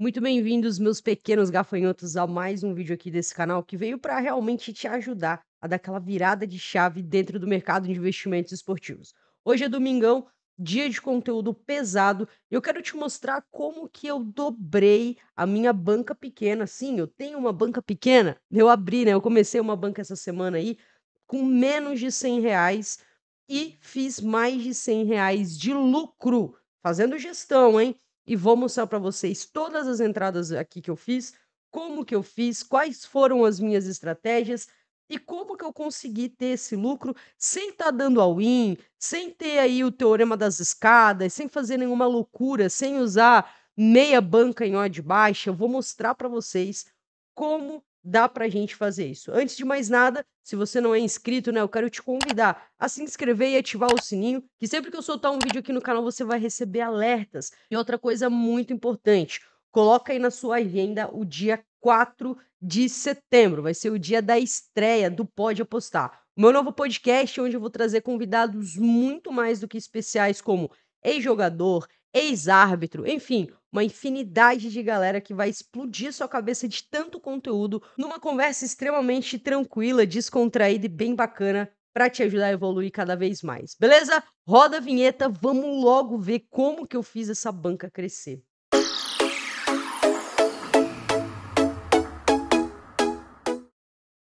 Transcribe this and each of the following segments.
Muito bem-vindos, meus pequenos gafanhotos, a mais um vídeo aqui desse canal que veio para realmente te ajudar a dar aquela virada de chave dentro do mercado de investimentos esportivos. Hoje é domingão, dia de conteúdo pesado, e eu quero te mostrar como que eu dobrei a minha banca pequena. Sim, eu tenho uma banca pequena, eu abri, né? Eu comecei uma banca essa semana aí com menos de 100 reais e fiz mais de 100 reais de lucro fazendo gestão, hein? e vou mostrar para vocês todas as entradas aqui que eu fiz, como que eu fiz, quais foram as minhas estratégias e como que eu consegui ter esse lucro sem estar tá dando all in, sem ter aí o teorema das escadas, sem fazer nenhuma loucura, sem usar meia banca em odd baixa. Eu vou mostrar para vocês como dá para a gente fazer isso. Antes de mais nada, se você não é inscrito, né, eu quero te convidar a se inscrever e ativar o sininho, que sempre que eu soltar um vídeo aqui no canal você vai receber alertas. E outra coisa muito importante, coloca aí na sua agenda o dia 4 de setembro, vai ser o dia da estreia do Pode Apostar. O meu novo podcast onde eu vou trazer convidados muito mais do que especiais como ex-jogador, ex-árbitro, enfim, uma infinidade de galera que vai explodir sua cabeça de tanto conteúdo numa conversa extremamente tranquila, descontraída e bem bacana para te ajudar a evoluir cada vez mais. Beleza? Roda a vinheta, vamos logo ver como que eu fiz essa banca crescer.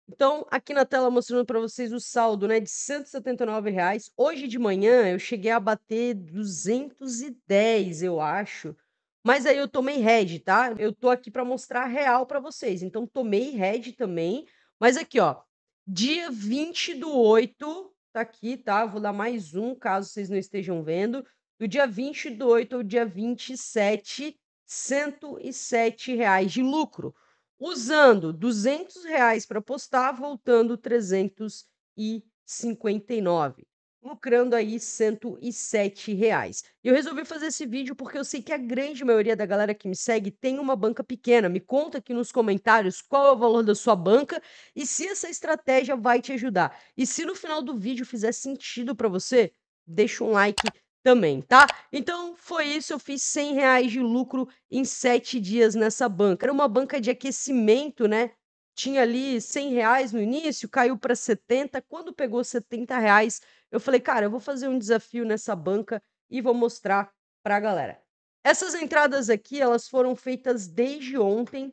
Então, aqui na tela mostrando para vocês o saldo, né, de R$ Reais. Hoje de manhã eu cheguei a bater 210, eu acho. Mas aí eu tomei Red, tá? Eu tô aqui para mostrar a real para vocês. Então tomei Red também. Mas aqui, ó, dia 20 do 8, tá aqui, tá? Vou dar mais um, caso vocês não estejam vendo. Do dia 20 do 8 ao dia 27, 107 reais de lucro. Usando 200 reais para postar, voltando 359 lucrando aí 107 reais. Eu resolvi fazer esse vídeo porque eu sei que a grande maioria da galera que me segue tem uma banca pequena. Me conta aqui nos comentários qual é o valor da sua banca e se essa estratégia vai te ajudar. E se no final do vídeo fizer sentido para você, deixa um like também, tá? Então foi isso, eu fiz 100 reais de lucro em 7 dias nessa banca. Era uma banca de aquecimento, né? Tinha ali 100 reais no início, caiu para 70. Quando pegou 70 reais, eu falei, cara, eu vou fazer um desafio nessa banca e vou mostrar para a galera. Essas entradas aqui, elas foram feitas desde ontem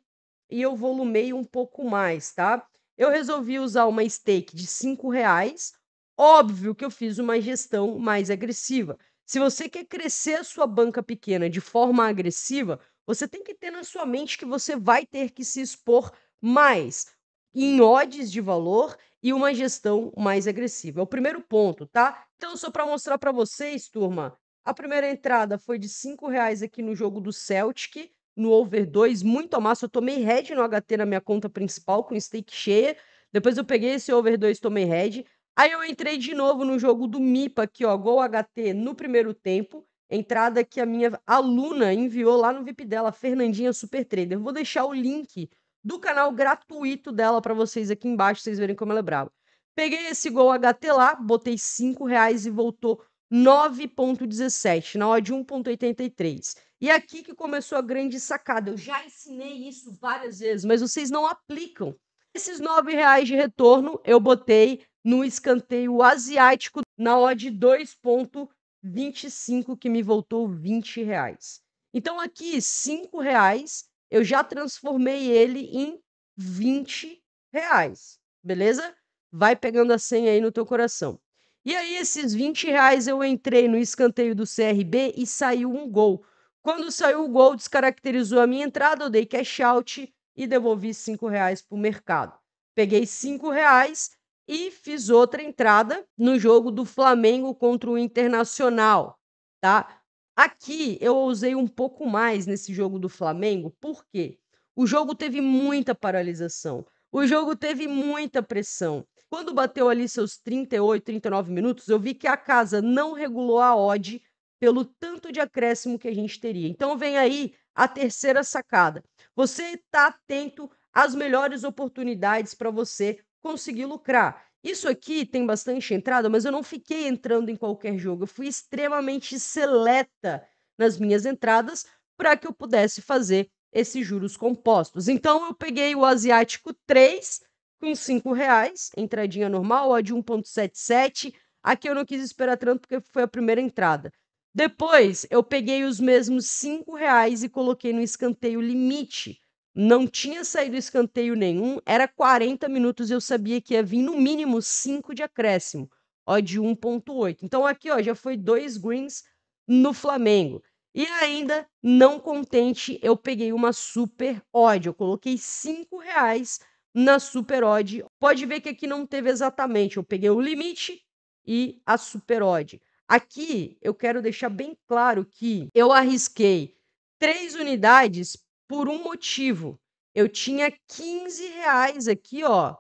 e eu volumei um pouco mais, tá? Eu resolvi usar uma stake de cinco reais. Óbvio que eu fiz uma gestão mais agressiva. Se você quer crescer a sua banca pequena de forma agressiva, você tem que ter na sua mente que você vai ter que se expor mais em odds de valor e uma gestão mais agressiva. É o primeiro ponto, tá? Então, só para mostrar para vocês, turma, a primeira entrada foi de R$ reais aqui no jogo do Celtic, no over 2, muito massa. Eu tomei red no HT na minha conta principal, com stake cheia. Depois eu peguei esse over 2, tomei red. Aí eu entrei de novo no jogo do MIPA aqui, ó, gol HT no primeiro tempo. Entrada que a minha aluna enviou lá no VIP dela, Fernandinha Super Trader. Vou deixar o link do canal gratuito dela para vocês aqui embaixo, vocês verem como ela é brava. Peguei esse gol HT lá, botei 5 reais e voltou 9.17, na odd 1.83. E é aqui que começou a grande sacada. Eu já ensinei isso várias vezes, mas vocês não aplicam. Esses 9 reais de retorno eu botei no escanteio asiático na odd 2.25, que me voltou 20 reais. Então aqui, 5 reais eu já transformei ele em 20 reais, beleza? Vai pegando a senha aí no teu coração. E aí, esses 20 reais eu entrei no escanteio do CRB e saiu um gol. Quando saiu o gol, descaracterizou a minha entrada, eu dei cash out e devolvi 5 reais para o mercado. Peguei 5 reais e fiz outra entrada no jogo do Flamengo contra o Internacional, tá? Aqui eu ousei um pouco mais nesse jogo do Flamengo, por quê? O jogo teve muita paralisação, o jogo teve muita pressão. Quando bateu ali seus 38, 39 minutos, eu vi que a casa não regulou a odd pelo tanto de acréscimo que a gente teria. Então vem aí a terceira sacada. Você está atento às melhores oportunidades para você conseguir lucrar. Isso aqui tem bastante entrada, mas eu não fiquei entrando em qualquer jogo. Eu fui extremamente seleta nas minhas entradas para que eu pudesse fazer esses juros compostos. Então eu peguei o asiático 3 com 5 reais, entradinha normal, a de 1.77. Aqui eu não quis esperar tanto porque foi a primeira entrada. Depois eu peguei os mesmos 5 reais e coloquei no escanteio limite não tinha saído escanteio nenhum, era 40 minutos e eu sabia que ia vir no mínimo 5 de acréscimo, ó, de 1.8. Então aqui, ó, já foi dois greens no Flamengo. E ainda, não contente, eu peguei uma super odd, eu coloquei 5 reais na super odd. Pode ver que aqui não teve exatamente, eu peguei o limite e a super odd. Aqui eu quero deixar bem claro que eu arrisquei três unidades por um motivo. Eu tinha 15 reais aqui, ó,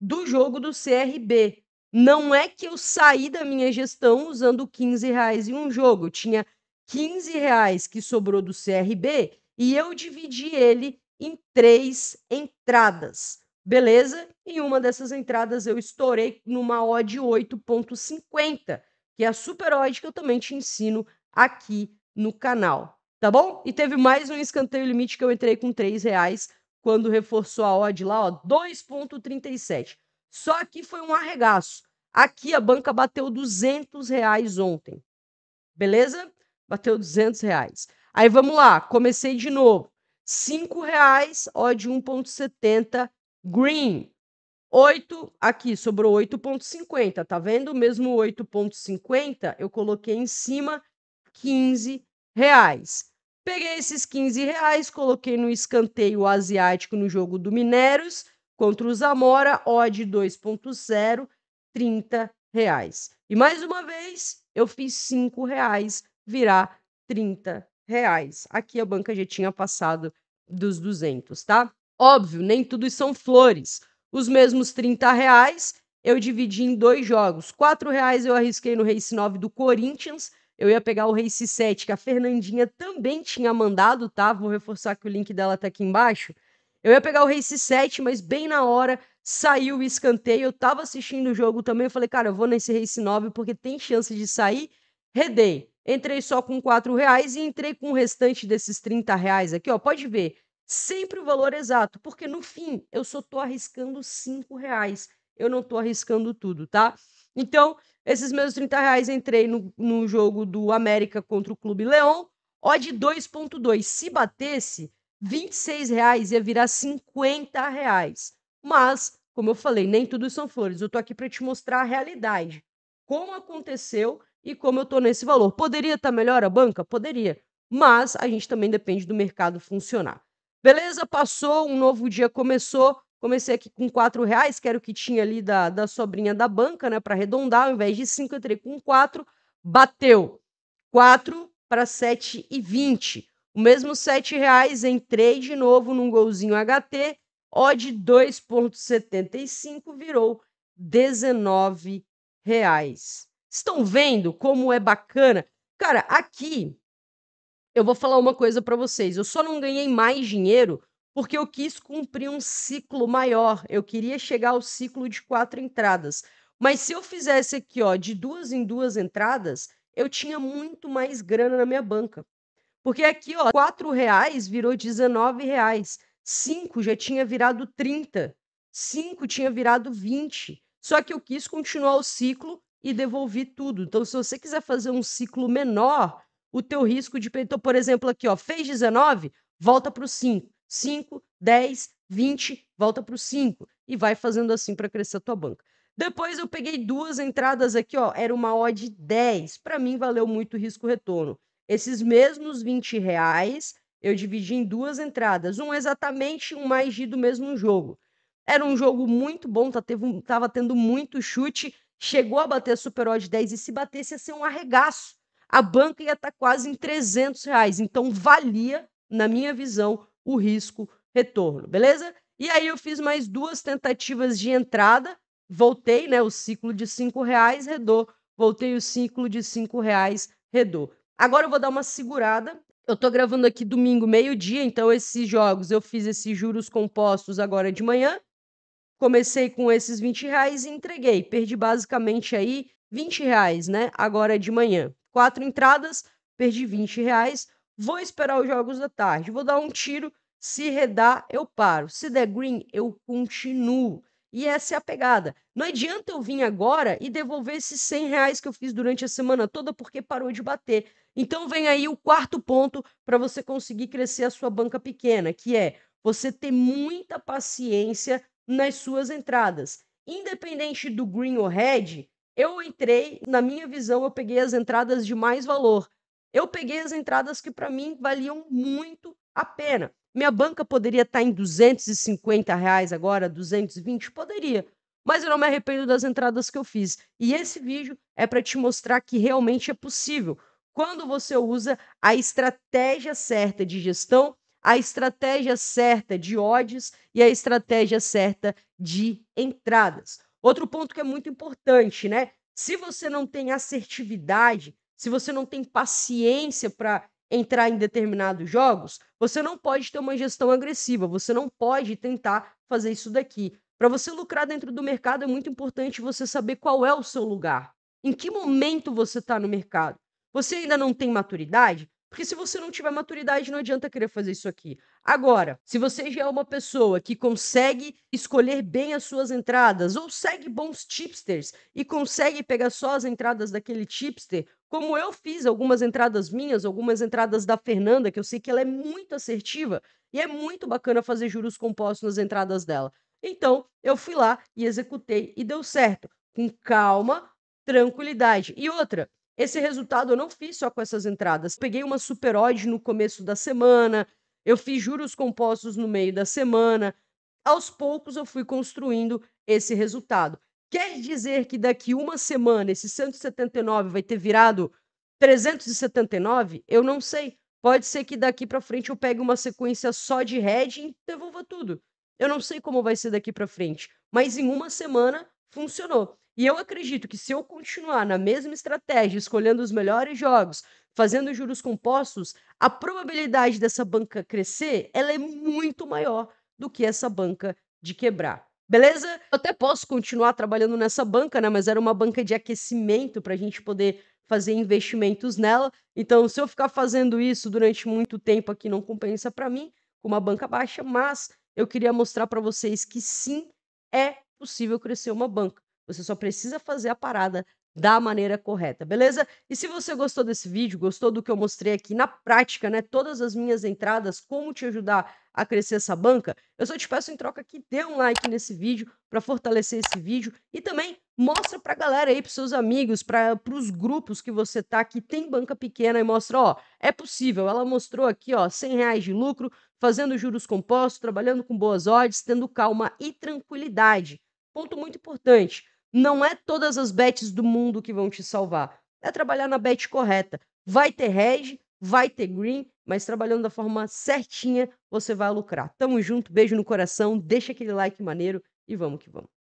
do jogo do CRB. Não é que eu saí da minha gestão usando 15 reais em um jogo. Eu tinha 15 reais que sobrou do CRB e eu dividi ele em três entradas. Beleza? Em uma dessas entradas eu estourei numa odd 8.50, que é a super odd que eu também te ensino aqui no canal tá bom? E teve mais um escanteio limite que eu entrei com 3 quando reforçou a odd lá, ó, 2.37. Só que foi um arregaço. Aqui a banca bateu 200 ontem, beleza? Bateu 200 reais. Aí vamos lá, comecei de novo. 5 reais, odd 1.70, green. 8, aqui sobrou 8.50, tá vendo? Mesmo 8.50, eu coloquei em cima 15 reais. Peguei esses 15 reais, coloquei no escanteio asiático no jogo do Minérios contra o Zamora, odd 2.0, 30 reais. E mais uma vez, eu fiz 5 reais virar 30 reais. Aqui a banca já tinha passado dos 200, tá? Óbvio, nem tudo são flores. Os mesmos 30 reais eu dividi em dois jogos. 4 reais eu arrisquei no Race 9 do Corinthians, eu ia pegar o Race 7, que a Fernandinha também tinha mandado, tá? Vou reforçar que o link dela tá aqui embaixo. Eu ia pegar o Race 7, mas bem na hora saiu o escanteio. Eu tava assistindo o jogo também, eu falei, cara, eu vou nesse Race 9 porque tem chance de sair. Redei. Entrei só com 4 reais e entrei com o restante desses 30 reais aqui, ó. Pode ver, sempre o valor exato, porque no fim eu só tô arriscando 5 reais. Eu não tô arriscando tudo, tá? Então, esses meus 30 reais entrei no, no jogo do América contra o Clube Leão, odd 2.2. Se batesse, 26 reais ia virar 50 reais. Mas, como eu falei, nem tudo são flores. Eu tô aqui para te mostrar a realidade. Como aconteceu e como eu tô nesse valor. Poderia estar tá melhor a banca? Poderia. Mas a gente também depende do mercado funcionar. Beleza? Passou, um novo dia começou. Comecei aqui com quatro reais, que era o que tinha ali da, da sobrinha da banca, né? Para arredondar, ao invés de 5, entrei com 4, bateu 4 para 7,20. O mesmo 7 reais, entrei de novo num golzinho HT, odd 2,75 virou 19 reais. Estão vendo como é bacana? Cara, aqui eu vou falar uma coisa para vocês. Eu só não ganhei mais dinheiro porque eu quis cumprir um ciclo maior. Eu queria chegar ao ciclo de quatro entradas. Mas se eu fizesse aqui, ó, de duas em duas entradas, eu tinha muito mais grana na minha banca. Porque aqui, ó, quatro reais virou 19 reais. Cinco já tinha virado 30. Cinco tinha virado 20. Só que eu quis continuar o ciclo e devolvi tudo. Então, se você quiser fazer um ciclo menor, o teu risco de... Então, por exemplo, aqui, ó, fez 19, volta para o 5. 5, 10, 20, volta para o 5 e vai fazendo assim para crescer a tua banca. Depois eu peguei duas entradas aqui, ó, era uma odd 10. Para mim valeu muito risco retorno. Esses mesmos 20 reais eu dividi em duas entradas, um exatamente um mais de do mesmo jogo. Era um jogo muito bom, tá, teve, tava tendo muito chute, chegou a bater a super odd 10 e se batesse ia ser um arregaço. A banca ia estar tá quase em 300 reais, então valia, na minha visão, o risco retorno, beleza? E aí eu fiz mais duas tentativas de entrada, voltei, né, o ciclo de cinco reais, redou, voltei o ciclo de cinco reais, redou. Agora eu vou dar uma segurada. Eu tô gravando aqui domingo, meio-dia, então esses jogos, eu fiz esses juros compostos agora de manhã. Comecei com esses R$ reais e entreguei. Perdi basicamente aí R$ reais, né? Agora de manhã. Quatro entradas, perdi R$ reais. Vou esperar os jogos da tarde. Vou dar um tiro se redar, eu paro. Se der green, eu continuo. E essa é a pegada. Não adianta eu vir agora e devolver esses 100 reais que eu fiz durante a semana toda porque parou de bater. Então vem aí o quarto ponto para você conseguir crescer a sua banca pequena, que é você ter muita paciência nas suas entradas. Independente do green ou red, eu entrei, na minha visão, eu peguei as entradas de mais valor. Eu peguei as entradas que para mim valiam muito a pena. Minha banca poderia estar tá em 250 reais agora, 220? Poderia. Mas eu não me arrependo das entradas que eu fiz. E esse vídeo é para te mostrar que realmente é possível. Quando você usa a estratégia certa de gestão, a estratégia certa de odds e a estratégia certa de entradas. Outro ponto que é muito importante, né? Se você não tem assertividade, se você não tem paciência para entrar em determinados jogos, você não pode ter uma gestão agressiva, você não pode tentar fazer isso daqui. Para você lucrar dentro do mercado é muito importante você saber qual é o seu lugar, em que momento você está no mercado. Você ainda não tem maturidade? Porque se você não tiver maturidade, não adianta querer fazer isso aqui. Agora, se você já é uma pessoa que consegue escolher bem as suas entradas, ou segue bons tipsters e consegue pegar só as entradas daquele tipster, como eu fiz algumas entradas minhas, algumas entradas da Fernanda, que eu sei que ela é muito assertiva e é muito bacana fazer juros compostos nas entradas dela. Então, eu fui lá e executei e deu certo. Com calma, tranquilidade. E outra, esse resultado eu não fiz só com essas entradas. Peguei uma superóide no começo da semana, eu fiz juros compostos no meio da semana. Aos poucos eu fui construindo esse resultado. Quer dizer que daqui uma semana esse 179 vai ter virado 379? Eu não sei. Pode ser que daqui para frente eu pegue uma sequência só de hedging e devolva tudo. Eu não sei como vai ser daqui para frente, mas em uma semana funcionou. E eu acredito que se eu continuar na mesma estratégia, escolhendo os melhores jogos, fazendo juros compostos, a probabilidade dessa banca crescer, ela é muito maior do que essa banca de quebrar. Beleza? Eu até posso continuar trabalhando nessa banca, né? Mas era uma banca de aquecimento para a gente poder fazer investimentos nela. Então, se eu ficar fazendo isso durante muito tempo aqui, não compensa para mim com uma banca baixa. Mas eu queria mostrar para vocês que sim é possível crescer uma banca. Você só precisa fazer a parada da maneira correta, beleza? E se você gostou desse vídeo, gostou do que eu mostrei aqui na prática, né, todas as minhas entradas, como te ajudar a crescer essa banca, eu só te peço em troca que dê um like nesse vídeo para fortalecer esse vídeo e também mostra pra galera aí, pros seus amigos, para pros grupos que você tá que tem banca pequena e mostra, ó, é possível. Ela mostrou aqui, ó, 100 reais de lucro, fazendo juros compostos, trabalhando com boas odds, tendo calma e tranquilidade. Ponto muito importante. Não é todas as bets do mundo que vão te salvar. É trabalhar na bet correta. Vai ter hedge, vai ter green, mas trabalhando da forma certinha, você vai lucrar. Tamo junto, beijo no coração, deixa aquele like maneiro e vamos que vamos.